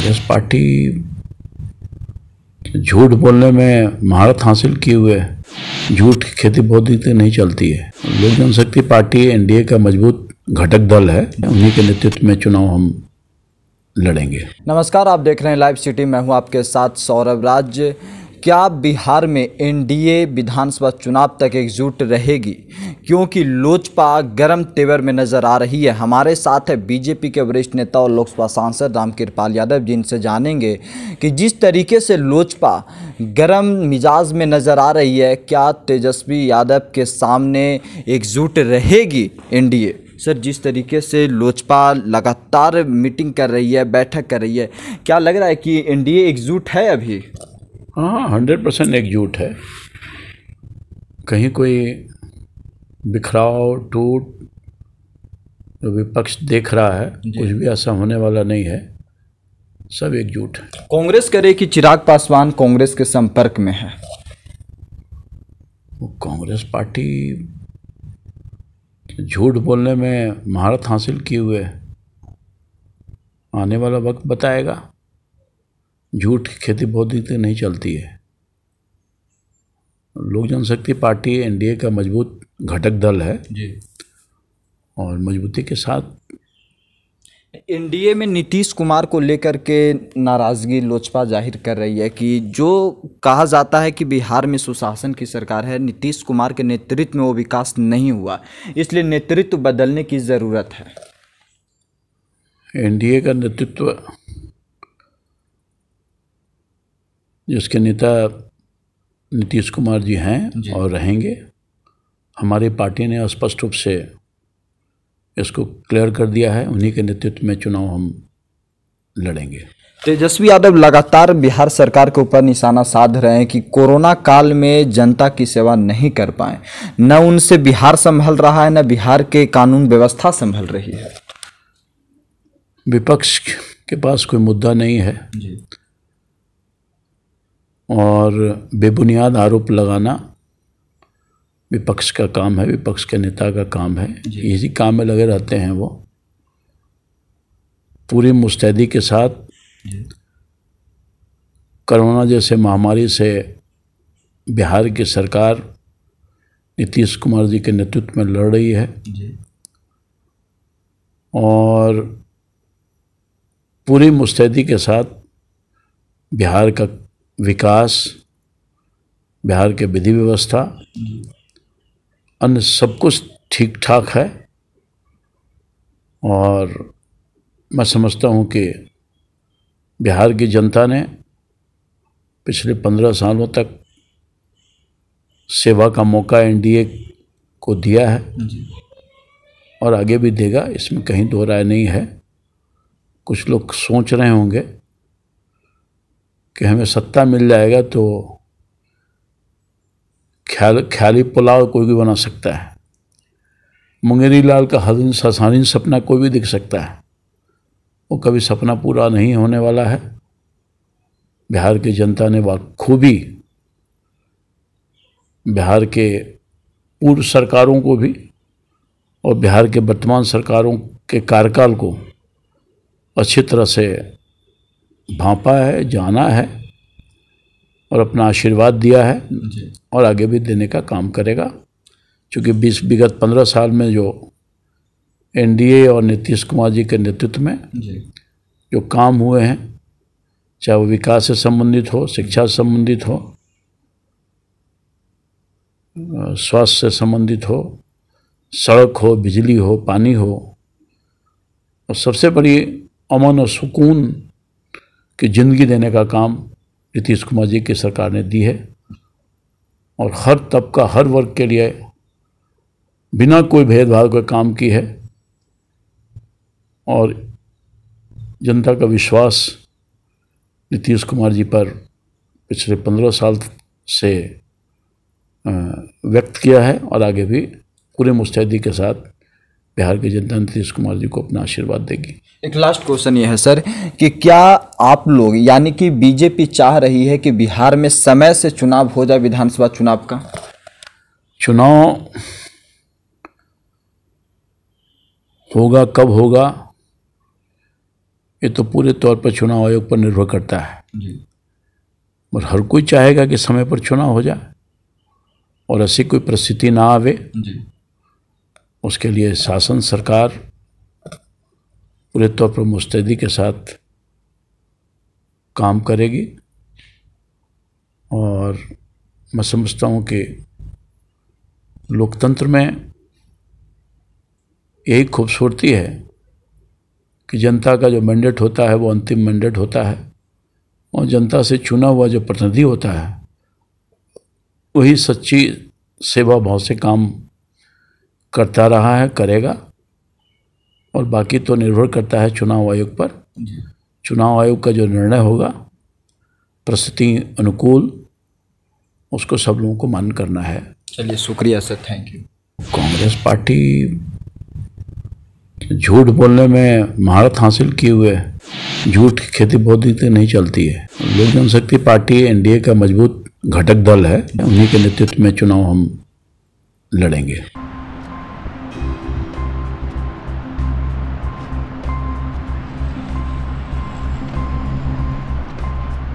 Congress party झूठ बोलने में महारत हासिल किए हुए झूठ की खेती बहुत दिन नहीं चलती है लोक जनशक्ति पार्टी एनडीए का मजबूत घटक दल है उन्हीं के नेतृत्व में चुनाव हम लड़ेंगे नमस्कार आप देख रहे हैं लाइव सिटी मैं हूं आपके साथ सौरभ राज्य क्या बिहार में एनडीए विधानसभा चुनाव तक एकजुट रहेगी क्योंकि लोजपा गर्म तेवर में नजर आ रही है हमारे साथ है बीजेपी के वरिष्ठ नेता और लोकसभा सांसद राम कृपाल यादव जिनसे जानेंगे कि जिस तरीके से लोजपा गर्म मिजाज में नज़र आ रही है क्या तेजस्वी यादव के सामने एकजुट रहेगी एन सर जिस तरीके से लोजपा लगातार मीटिंग कर रही है बैठक कर रही है क्या लग रहा है कि एनडीए एकजुट है अभी हाँ हंड्रेड परसेंट एकजुट है कहीं कोई बिखराव टूट जो विपक्ष देख रहा है कुछ भी ऐसा होने वाला नहीं है सब एकजुट है कांग्रेस कह रही कि चिराग पासवान कांग्रेस के संपर्क में है वो कांग्रेस पार्टी झूठ बोलने में महारत हासिल किए हुए आने वाला वक्त बताएगा झूठ की खेती बहुत दिन तक नहीं चलती है लोक जनशक्ति पार्टी एनडीए का मजबूत घटक दल है जी और मजबूती के साथ एनडीए में नीतीश कुमार को लेकर के नाराज़गी लोजपा जाहिर कर रही है कि जो कहा जाता है कि बिहार में सुशासन की सरकार है नीतीश कुमार के नेतृत्व में वो विकास नहीं हुआ इसलिए नेतृत्व बदलने की ज़रूरत है एनडीए का नेतृत्व जिसके नेता नीतीश कुमार जी हैं और रहेंगे हमारी पार्टी ने स्पष्ट रूप से इसको क्लियर कर दिया है उन्हीं के नेतृत्व में चुनाव हम लड़ेंगे तेजस्वी यादव लगातार बिहार सरकार के ऊपर निशाना साध रहे हैं कि कोरोना काल में जनता की सेवा नहीं कर पाए न उनसे बिहार संभल रहा है न बिहार के कानून व्यवस्था संभल रही है विपक्ष के पास कोई मुद्दा नहीं है और बेबुनियाद आरोप लगाना विपक्ष का काम है विपक्ष के नेता का काम है इसी काम में लगे रहते हैं वो पूरी मुस्तैदी के साथ कोरोना जैसे महामारी से बिहार की सरकार नीतीश कुमार जी के नेतृत्व में लड़ रही है और पूरी मुस्तैदी के साथ बिहार का विकास बिहार के विधि व्यवस्था अन्य सब कुछ ठीक ठाक है और मैं समझता हूँ कि बिहार की जनता ने पिछले पंद्रह सालों तक सेवा का मौका एनडीए को दिया है और आगे भी देगा इसमें कहीं दो राय नहीं है कुछ लोग सोच रहे होंगे कि हमें सत्ता मिल जाएगा तो ख्याल ख्याली पुलाव कोई भी बना सकता है मुंगेरी लाल का हजन ससानी सपना कोई भी दिख सकता है वो कभी सपना पूरा नहीं होने वाला है बिहार की जनता ने बखूबी बिहार के पूर्व सरकारों को भी और बिहार के वर्तमान सरकारों के कार्यकाल को अच्छी तरह से भापा है जाना है और अपना आशीर्वाद दिया है और आगे भी देने का काम करेगा क्योंकि बीस विगत पंद्रह साल में जो एनडीए और नीतीश कुमार जी के नेतृत्व में जो काम हुए हैं चाहे वो विकास से संबंधित हो शिक्षा से संबंधित हो स्वास्थ्य से संबंधित हो सड़क हो बिजली हो पानी हो और सबसे बड़ी अमन और सुकून कि ज़िंदगी देने का काम नीतीश कुमार जी की सरकार ने दी है और हर तबका हर वर्ग के लिए बिना कोई भेदभाव के काम की है और जनता का विश्वास नीतीश कुमार जी पर पिछले पंद्रह साल से व्यक्त किया है और आगे भी पूरे मुस्तैदी के साथ बिहार की जनता नीतीश कुमार जी को अपना आशीर्वाद देगी एक लास्ट क्वेश्चन ये है सर कि क्या आप लोग यानी कि बीजेपी चाह रही है कि बिहार में समय से चुनाव हो जाए विधानसभा चुनाव का चुनाव होगा कब होगा ये तो पूरे तौर पर चुनाव आयोग पर निर्भर करता है और हर कोई चाहेगा कि समय पर चुनाव हो जाए और ऐसी कोई परिस्थिति ना आवे उसके लिए शासन सरकार पूरे तौर पर मुस्तैदी के साथ काम करेगी और मैं समझता हूँ कि लोकतंत्र में यही खूबसूरती है कि जनता का जो मैंडेट होता है वो अंतिम मैंडेट होता है और जनता से चुना हुआ जो प्रतिनिधि होता है वही सच्ची सेवा भाव से काम करता रहा है करेगा और बाकी तो निर्भर करता है चुनाव आयोग पर चुनाव आयोग का जो निर्णय होगा परिस्थिति अनुकूल उसको सब लोगों को मान करना है चलिए शुक्रिया sir thank you Congress party झूठ बोलने में महारत हासिल किए हुए झूठ की खेती बहुत दिन नहीं चलती है लोक जनशक्ति पार्टी एनडीए का मजबूत घटक दल है उन्हीं के नेतृत्व में चुनाव हम लड़ेंगे